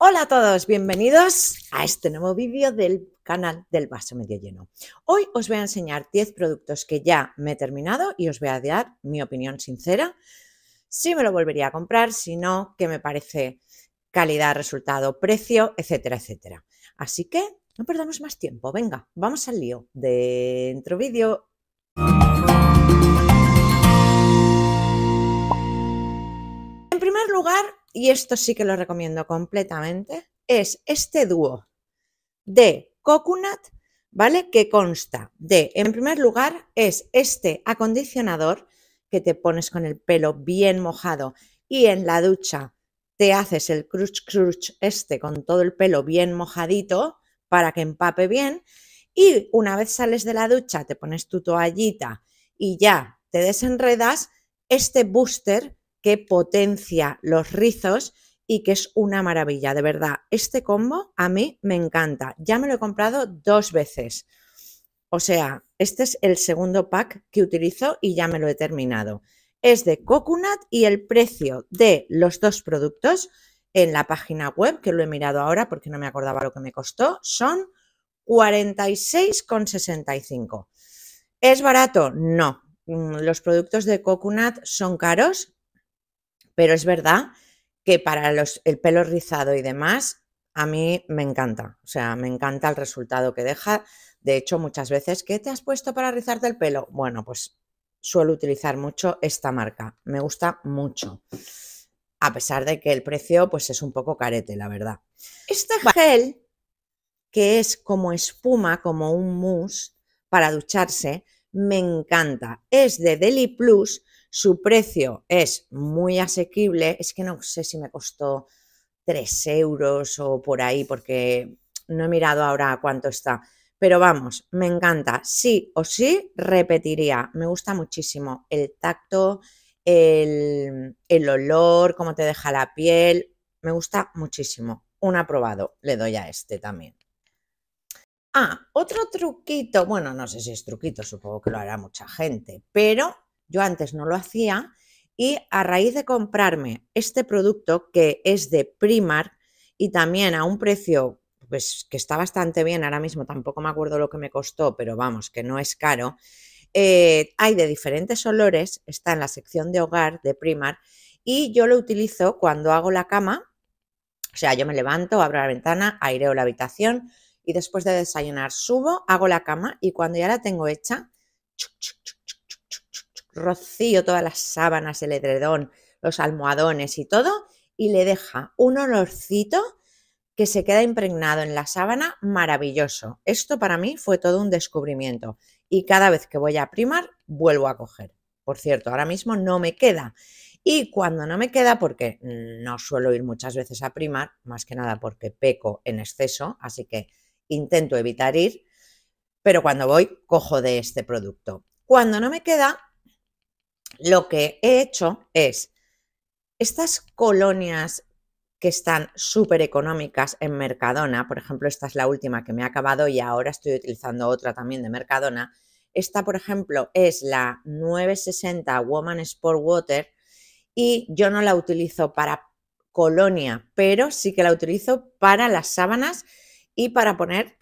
Hola a todos, bienvenidos a este nuevo vídeo del canal del vaso medio lleno. Hoy os voy a enseñar 10 productos que ya me he terminado y os voy a dar mi opinión sincera. Si me lo volvería a comprar, si no, qué me parece calidad, resultado, precio, etcétera, etcétera. Así que no perdamos más tiempo, venga, vamos al lío. Dentro vídeo. En primer lugar, y esto sí que lo recomiendo completamente, es este dúo de coconut, ¿vale? Que consta de, en primer lugar, es este acondicionador que te pones con el pelo bien mojado y en la ducha te haces el crush crush este con todo el pelo bien mojadito para que empape bien y una vez sales de la ducha te pones tu toallita y ya te desenredas este booster que potencia los rizos y que es una maravilla, de verdad. Este combo a mí me encanta. Ya me lo he comprado dos veces. O sea, este es el segundo pack que utilizo y ya me lo he terminado. Es de coconut y el precio de los dos productos en la página web, que lo he mirado ahora porque no me acordaba lo que me costó, son 46,65. ¿Es barato? No. Mm, los productos de coconut son caros, pero es verdad que para los, el pelo rizado y demás, a mí me encanta. O sea, me encanta el resultado que deja. De hecho, muchas veces, ¿qué te has puesto para rizarte el pelo? Bueno, pues suelo utilizar mucho esta marca. Me gusta mucho. A pesar de que el precio pues es un poco carete, la verdad. Este gel, que es como espuma, como un mousse para ducharse, me encanta. Es de Deli Plus su precio es muy asequible, es que no sé si me costó 3 euros o por ahí, porque no he mirado ahora cuánto está. Pero vamos, me encanta, sí o sí repetiría, me gusta muchísimo el tacto, el, el olor, cómo te deja la piel, me gusta muchísimo. Un aprobado le doy a este también. Ah, otro truquito, bueno, no sé si es truquito, supongo que lo hará mucha gente, pero yo antes no lo hacía y a raíz de comprarme este producto que es de Primar y también a un precio pues que está bastante bien ahora mismo, tampoco me acuerdo lo que me costó, pero vamos, que no es caro. Eh, hay de diferentes olores, está en la sección de hogar de Primar y yo lo utilizo cuando hago la cama, o sea, yo me levanto, abro la ventana, aireo la habitación y después de desayunar subo, hago la cama y cuando ya la tengo hecha, rocío todas las sábanas, el edredón, los almohadones y todo, y le deja un olorcito que se queda impregnado en la sábana maravilloso. Esto para mí fue todo un descubrimiento y cada vez que voy a primar vuelvo a coger. Por cierto, ahora mismo no me queda. Y cuando no me queda, porque no suelo ir muchas veces a primar, más que nada porque peco en exceso, así que intento evitar ir, pero cuando voy cojo de este producto. Cuando no me queda, lo que he hecho es estas colonias que están súper económicas en Mercadona, por ejemplo, esta es la última que me ha acabado y ahora estoy utilizando otra también de Mercadona. Esta, por ejemplo, es la 960 Woman Sport Water y yo no la utilizo para colonia, pero sí que la utilizo para las sábanas y para poner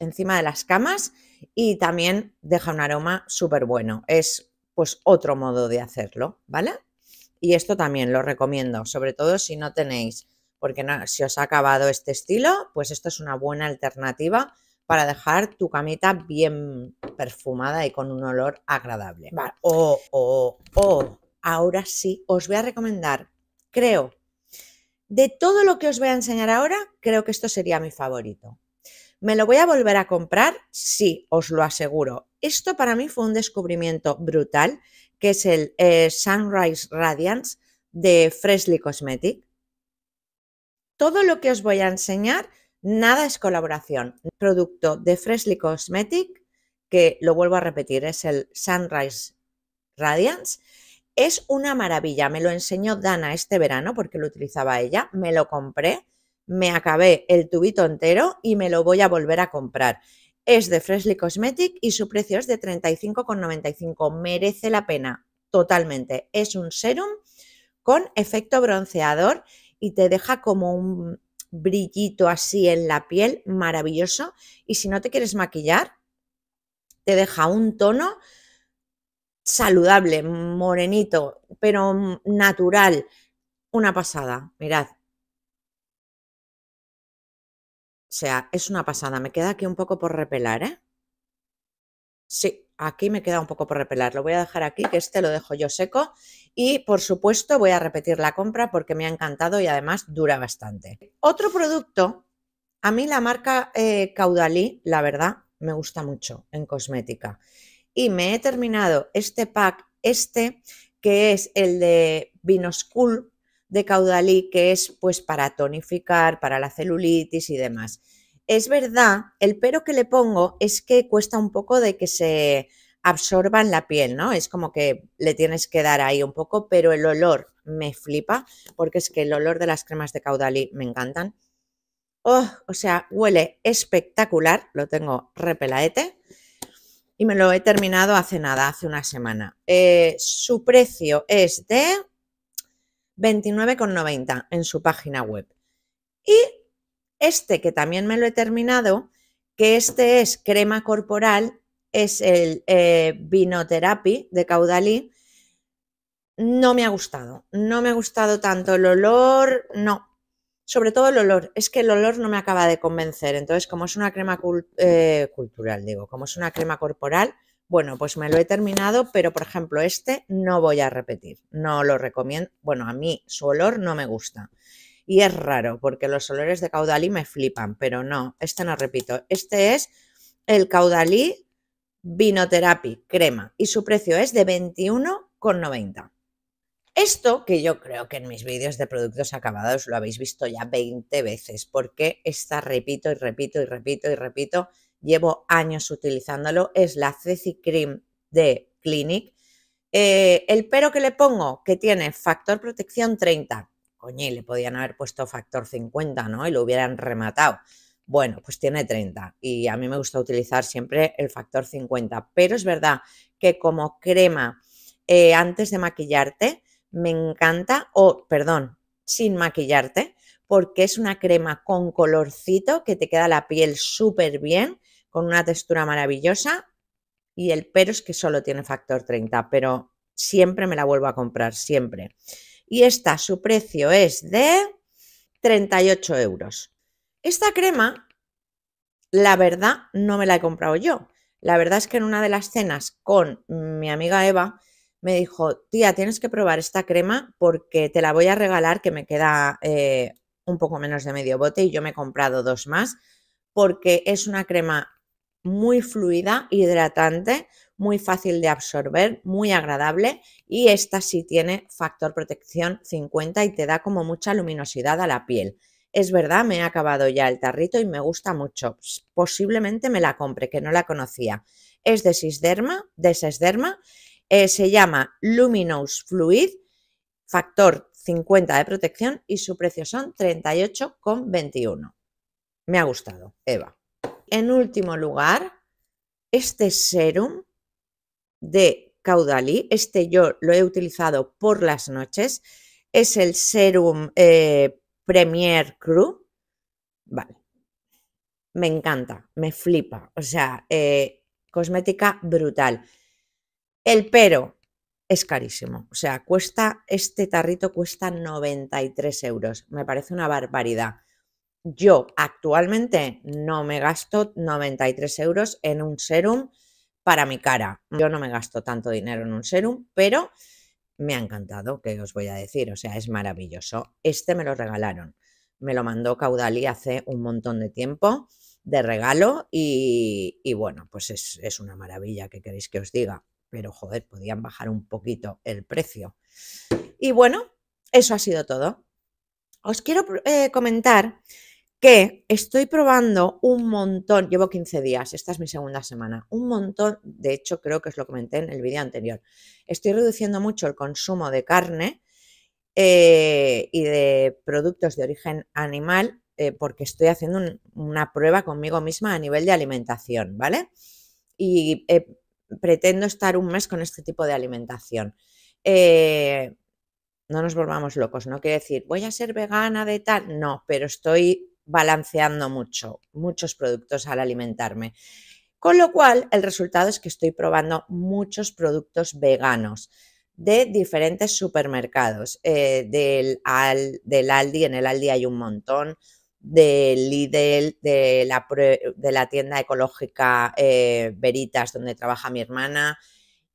encima de las camas y también deja un aroma súper bueno. Es pues otro modo de hacerlo, ¿vale? Y esto también lo recomiendo, sobre todo si no tenéis, porque si os ha acabado este estilo, pues esto es una buena alternativa para dejar tu camita bien perfumada y con un olor agradable. O, ahora sí, os voy a recomendar, creo, de todo lo que os voy a enseñar ahora, creo que esto sería mi favorito. ¿Me lo voy a volver a comprar? Sí, os lo aseguro. Esto para mí fue un descubrimiento brutal, que es el eh, Sunrise Radiance de Freshly Cosmetic. Todo lo que os voy a enseñar, nada es colaboración. El producto de Freshly Cosmetic, que lo vuelvo a repetir, es el Sunrise Radiance. Es una maravilla, me lo enseñó Dana este verano porque lo utilizaba ella, me lo compré, me acabé el tubito entero y me lo voy a volver a comprar. Es de Freshly Cosmetic y su precio es de 35,95. Merece la pena, totalmente. Es un serum con efecto bronceador y te deja como un brillito así en la piel maravilloso. Y si no te quieres maquillar, te deja un tono saludable, morenito, pero mm, natural. Una pasada, mirad, O sea, es una pasada. Me queda aquí un poco por repelar, ¿eh? Sí, aquí me queda un poco por repelar. Lo voy a dejar aquí, que este lo dejo yo seco. Y por supuesto voy a repetir la compra porque me ha encantado y además dura bastante. Otro producto, a mí la marca eh, Caudalí, la verdad, me gusta mucho en cosmética. Y me he terminado este pack, este, que es el de Vinoscool, de caudalí, que es pues para tonificar, para la celulitis y demás. Es verdad, el pero que le pongo es que cuesta un poco de que se absorba en la piel, ¿no? Es como que le tienes que dar ahí un poco, pero el olor me flipa, porque es que el olor de las cremas de caudalí me encantan. Oh, o sea, huele espectacular, lo tengo repelaete y me lo he terminado hace nada, hace una semana. Eh, su precio es de 29,90 en su página web. Y este que también me lo he terminado, que este es crema corporal, es el eh, Vinotherapy de Caudalí. No me ha gustado, no me ha gustado tanto el olor, no, sobre todo el olor, es que el olor no me acaba de convencer. Entonces, como es una crema eh, cultural, digo, como es una crema corporal, bueno, pues me lo he terminado, pero por ejemplo este no voy a repetir, no lo recomiendo. Bueno, a mí su olor no me gusta. Y es raro, porque los olores de caudalí me flipan, pero no, este no repito. Este es el caudalí vinoterapi crema y su precio es de 21,90. Esto, que yo creo que en mis vídeos de productos acabados lo habéis visto ya 20 veces, porque esta repito y repito y repito y repito llevo años utilizándolo, es la Ceci Cream de Clinic. Eh, el pero que le pongo, que tiene factor protección 30. Coño, le podían haber puesto factor 50, ¿no? Y lo hubieran rematado. Bueno, pues tiene 30 y a mí me gusta utilizar siempre el factor 50, pero es verdad que como crema eh, antes de maquillarte me encanta, o perdón, sin maquillarte, porque es una crema con colorcito que te queda la piel súper bien con una textura maravillosa y el pero es que solo tiene factor 30, pero siempre me la vuelvo a comprar, siempre. Y esta, su precio es de 38 euros. Esta crema, la verdad, no me la he comprado yo. La verdad es que en una de las cenas con mi amiga Eva me dijo, tía, tienes que probar esta crema porque te la voy a regalar que me queda eh, un poco menos de medio bote y yo me he comprado dos más porque es una crema muy fluida, hidratante, muy fácil de absorber, muy agradable y esta sí tiene factor protección 50 y te da como mucha luminosidad a la piel. Es verdad, me he acabado ya el tarrito y me gusta mucho. Posiblemente me la compre, que no la conocía. Es de Sisderma, de eh, se llama Luminous Fluid, factor 50 de protección y su precio son 38,21. Me ha gustado, Eva en último lugar, este serum de Caudalí, este yo lo he utilizado por las noches, es el serum eh, Premier Cru. Vale, me encanta, me flipa, o sea, eh, cosmética brutal. El pero es carísimo, o sea, cuesta, este tarrito cuesta 93 euros, me parece una barbaridad. Yo actualmente no me gasto 93 euros en un serum para mi cara. Yo no me gasto tanto dinero en un serum, pero me ha encantado, que os voy a decir, o sea, es maravilloso. Este me lo regalaron, me lo mandó Caudalí hace un montón de tiempo de regalo y, bueno, pues es, una maravilla que queréis que os diga, pero joder, podían bajar un poquito el precio. Y bueno, eso ha sido todo. Os quiero eh, comentar que estoy probando un montón, llevo 15 días, esta es mi segunda semana, un montón, de hecho creo que os lo comenté en el vídeo anterior, estoy reduciendo mucho el consumo de carne eh, y de productos de origen animal eh, porque estoy haciendo una prueba conmigo misma a nivel de alimentación, ¿vale? Y eh, pretendo estar un mes con este tipo de alimentación no nos volvamos locos. No quiere decir, voy a ser vegana de tal. No, pero estoy balanceando mucho, muchos productos al alimentarme. Con lo cual, el resultado es que estoy probando muchos productos veganos de diferentes supermercados. Eh, del, del, Aldi, en el Aldi hay un montón, del Lidl, de la, tienda ecológica eh, Veritas, donde trabaja mi hermana,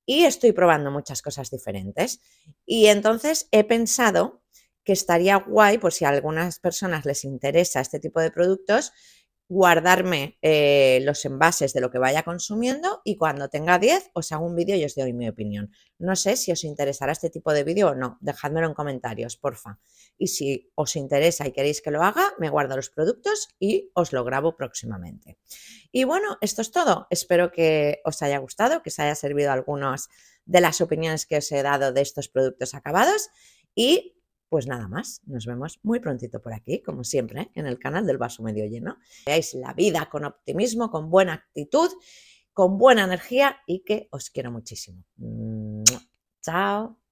y estoy probando muchas cosas diferentes. Y entonces he pensado que estaría guay, por si a algunas personas les interesa este tipo de productos, guardarme eh, los envases de lo que vaya consumiendo y cuando tenga 10 os hago un vídeo y os doy mi opinión. No sé si os interesará este tipo de vídeo o no, dejádmelo en comentarios, porfa. Y si os interesa y queréis que lo haga, me guardo los productos y os lo grabo próximamente. Y bueno, esto es todo. Espero que os haya gustado, que os haya servido algunas de las opiniones que os he dado de estos productos acabados y pues nada más, nos vemos muy prontito por aquí, como siempre, en el canal del vaso medio lleno. Veáis la vida con optimismo, con buena actitud, con buena energía y que os quiero muchísimo. Chao.